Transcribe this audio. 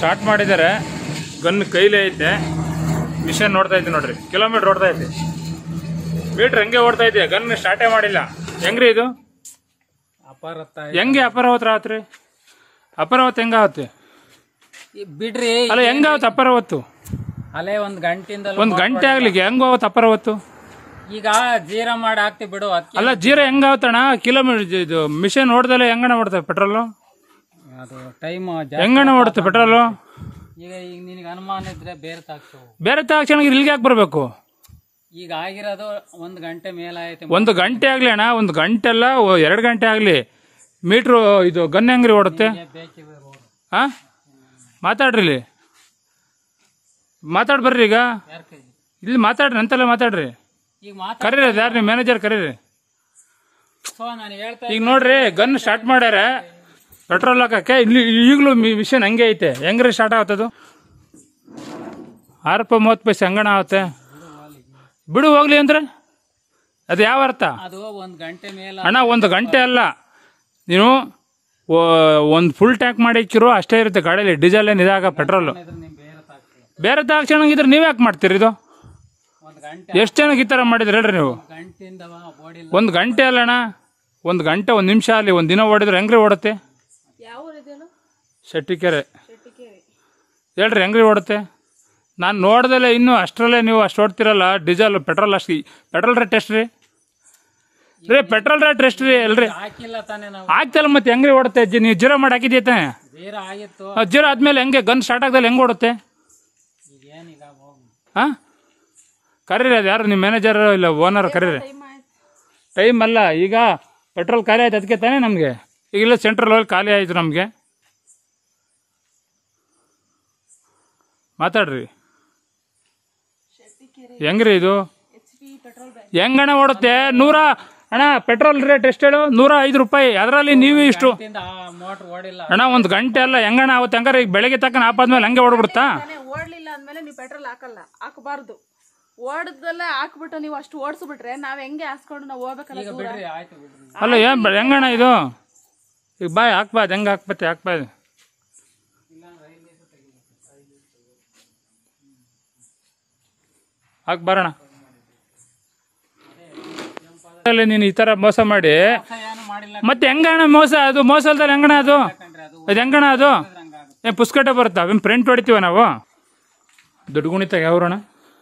start ಮಾಡಿದ್ದಾರೆ gun ಕೈಲೇ ಐತೆ ಮಿಷನ್ ನೋಡ್ತಾ ಇದ್ದೆ ನೋಡ್ರಿ ಕಿಲೋಮೀಟರ್ ಓಡ್ತಾ ಇದ್ದೆ ಮೀಟ್ರ್ ಹಂಗೆ ಓಡ್ತಾ ಇದೆಯಾ ಗನ್ ಸ್ಟಾರ್ಟೇ ಮಾಡಿಲ್ಲ ಹೆಂಗ್ರಿ ಇದು ಹೆಂಗೆ ಅಪರಾವತ್ರ ಆತ್ರಿ ಹೆಂಗ ಹೆಂಗಾಗುತ್ತೆ ಬಿಡ್ರಿ ಅಲ್ಲ ಹೆಂಗಾವತ್ ಹೊತ್ತು ಅಲ್ಲೇ ಒಂದ್ ಗಂಟಿಂದ ಒಂದ್ ಗಂಟೆ ಆಗ್ಲಿಕ್ಕೆ ಹೆಂಗಾವತ್ ಹೊತ್ತು ಈಗ ಜೀರಾ ಮಾಡಿ ಹಾಕ್ತಿ ಬಿಡು ಅಲ್ಲ ಜೀರಾ ಹೆಂಗಾವತ್ತಣ್ಣ ಕಿಲೋಮೀಟರ್ ಇದು ಮಿಷನ್ ಓಡ್ದಲ್ಲ ಹೆಂಗಣ ಮಾಡ್ತವೆ ಪೆಟ್ರೋಲು ಅದು ಟೈಮ್ ಹೆಂಗಣ್ಣ ಓಡುತ್ತೆ ಪೆಟ್ರೋಲು ಈಗ ಈಗ ನಿನಗೆ ಇದ್ರೆ ಬೇರೆ ತಾಕ್ಷಣ ಬೇರೆ ಇಲ್ಲಿಗೆ ಯಾಕೆ ಬರಬೇಕು ಈಗ ಆಗಿರೋದು ಒಂದು ಗಂಟೆ ಮೇಲಾಯ್ತು ಒಂದು ಗಂಟೆ ಆಗಲಿ ಅಣ್ಣ ಒಂದು ಗಂಟೆ ಅಲ್ಲ ಎರಡು ಗಂಟೆ ಆಗಲಿ ಮೀಟ್ರು ಇದು ಗನ್ ಹೆಂಗ್ರಿ ಓಡುತ್ತೆ ಹಾಂ ಮಾತಾಡ್ರಿ ಇಲ್ಲಿ ಮಾತಾಡ್ ಬರ್ರಿ ಈಗ ಇಲ್ಲಿ ಮಾತಾಡ್ರಿ ಅಂತಲ್ಲ ಮಾತಾಡ್ರಿ ಈಗ ಕರೀರಿ ಯಾರು ನಿಮ್ಮ ಮ್ಯಾನೇಜರ್ ಕರೀರಿ ಈಗ ನೋಡ್ರಿ ಗನ್ ಸ್ಟಾರ್ಟ್ ಮಾಡ್ಯಾರ ಪೆಟ್ರೋಲ್ ಹಾಕಕ್ಕೆ ಇಲ್ಲಿ ಈಗಲೂ ಮಿಷನ್ ಹಂಗೆ ಐತೆ ಹೆಂಗ್ರಿ ಸ್ಟಾರ್ಟ್ ಆಗುತ್ತದು ಆರು ರೂಪಾಯಿ ಮೂವತ್ತು ಪೈಸೆ ಹಂಗಣ ಆಗುತ್ತೆ ಬಿಡು ಹೋಗ್ಲಿ ಅಂದ್ರೆ ಅದು ಯಾವ ಅರ್ಥ ಅಣ್ಣ ಒಂದು ಗಂಟೆ ಅಲ್ಲ ನೀನು ಒಂದು ಫುಲ್ ಟ್ಯಾಂಕ್ ಮಾಡಿಕ್ಕಿರು ಅಷ್ಟೇ ಇರುತ್ತೆ ಗಾಡಿಯಲ್ಲಿ ಡೀಸೆಲ್ ಏನು ಇದಾಗ ಪೆಟ್ರೋಲು ಬೇರೆ ಚೆನ್ನಾಗಿ ಇದ್ರೆ ನೀವು ಯಾಕೆ ಮಾಡ್ತೀರಿ ಇದು ಎಷ್ಟು ಜನಕ್ಕೆ ಈ ಥರ ಮಾಡಿದ್ರಿ ಹೇಳ್ರಿ ನೀವು ಒಂದು ಗಂಟೆ ಅಲ್ಲಣ್ಣ ಒಂದು ಗಂಟೆ ಒಂದು ನಿಮಿಷ ಅಲ್ಲಿ ಒಂದು ದಿನ ಓಡಿದ್ರೆ ಹೆಂಗ್ರಿ ಓಡುತ್ತೆ ಶೆಟ್ಟಿಕೆರೆ ಹೇಳ್ರಿ ಹೆಂಗ್ರಿ ಓಡುತ್ತೆ ನಾನು ನೋಡ್ದಲೆ ಇನ್ನೂ ಅಷ್ಟರಲ್ಲೇ ನೀವು ಅಷ್ಟು ಓಡ್ತಿರಲ್ಲ ಡೀಸೆಲ್ ಪೆಟ್ರೋಲ್ ಅಷ್ಟು ಪೆಟ್ರೋಲ್ ರೇಟ್ ಎಷ್ಟು ರೀ ರೀ ಪೆಟ್ರೋಲ್ ರೇಟ್ ಎಷ್ಟು ರೀ ಅಲ್ರಿ ಹಾಕಿಲ್ಲ ಆಗ್ತಲ್ಲ ಮತ್ತೆ ಹೆಂಗ್ರಿ ಓಡುತ್ತೆ ಜಿ ನೀವು ಜೀರೋ ಮಾಡಿ ಹಾಕಿದ್ಯತೆ ಬೇರೆ ಜೀರೋ ಆದ್ಮೇಲೆ ಹೆಂಗೆ ಗನ್ ಸ್ಟಾರ್ಟ್ ಆಗ್ದಲ್ಲಿ ಹೆಂಗೆ ಓಡುತ್ತೆ ಏನಿಲ್ಲ ಹಾಂ ಕರೀರಿ ಅದು ಯಾರು ನಿಮ್ಮ ಮ್ಯಾನೇಜರ್ ಇಲ್ಲ ಓನರ್ ಕರೀರಿ ಟೈಮ್ ಅಲ್ಲ ಈಗ ಪೆಟ್ರೋಲ್ ಖಾಲಿ ಆಯ್ತು ಅದಕ್ಕೆ ತಾನೇ ನಮಗೆ ಈಗಿಲ್ಲ ಸೆಂಟ್ರಲ್ ಹೋಗಿ ಖಾಲಿ ಆಯಿತು ನಮಗೆ ಮಾತಾಡ್ರಿ ಹೆಂಗ್ರಿ ಇದು ಹೆಂಗಣ ಓಡುತ್ತೆ ನೂರ ಅಣ್ಣ ಪೆಟ್ರೋಲ್ ರೇಟ್ ಎಷ್ಟು ಹೇಳು ನೂರ ಐದು ರೂಪಾಯಿ ಅದರಲ್ಲಿ ನೀವು ಇಷ್ಟು ಅಣ್ಣ ಒಂದು ಗಂಟೆ ಅಲ್ಲ ಹೆಂಗಣ ಆಗುತ್ತೆ ಹಂಗಾರೆ ಈಗ ಬೆಳಗ್ಗೆ ತಕ್ಕನ ಆಪಾದ್ಮೇಲೆ ಹಂಗೆ ಓಡ್ಬಿಡುತ್ತಾ ಓಡ್ಲಿಲ್ಲ ಅಂದ್ಮೇಲೆ ನೀವು ಪೆಟ್ರೋಲ್ ಹಾಕಲ್ಲ ಹಾಕಬಾರ್ದು ಓಡದಲ್ಲೇ ಹಾಕ್ಬಿಟ್ಟು ನೀವು ಅಷ್ಟು ಓಡಿಸ್ಬಿಟ್ರೆ ನಾವು ಹೆಂಗೆ ಹಾಸ್ಕೊಂಡು ನಾವು ಹೋಗ್ಬೇಕಲ್ಲ ಅಲ್ಲ ಏನು ಹೆಂಗಣ ಇದು ಈಗ ಬಾಯ್ ಹಾಕ್ಬಾದು ಹೆಂಗೆ ಹಾಕ್ಬತ್ತೆ ಹಾಕ್ಬಾರ್ದು ಹಾಕಿ ಬರೋಣ ನೀನು ಈ ತರ ಮೋಸ ಮಾಡಿ ಮತ್ತೆ ಹೆಂಗಣ ಮೋಸ ಅದು ಮೋಸ ಅಲ್ದಲ್ಲ ಹೆಂಗಣ ಅದು ಅದು ಹೆಂಗಣ ಅದು ಏ ಪುಸ್ಕಟ ಬರುತ್ತಾ ಅವೇನು ಪ್ರಿಂಟ್ ಹೊಡಿತೀವ ನಾವು ದುಡ್ಡು ಗುಣಿತ ಅಣ್ಣ